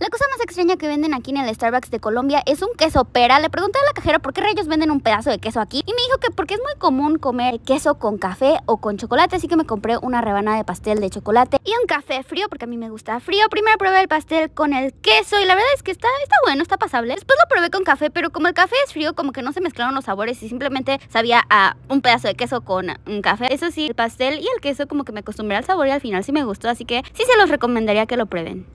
La cosa más extraña que venden aquí en el Starbucks de Colombia es un queso pera. Le pregunté a la cajera por qué rayos venden un pedazo de queso aquí y me dijo que porque es muy común comer queso con café o con chocolate, así que me compré una rebanada de pastel de chocolate y un café frío porque a mí me gusta frío. Primero probé el pastel con el queso y la verdad es que está, está bueno, está pasable. Después lo probé con café, pero como el café es frío, como que no se mezclaron los sabores y simplemente sabía a un pedazo de queso con un café. Eso sí, el pastel y el queso como que me acostumbré al sabor y al final sí me gustó, así que sí se los recomendaría que lo prueben.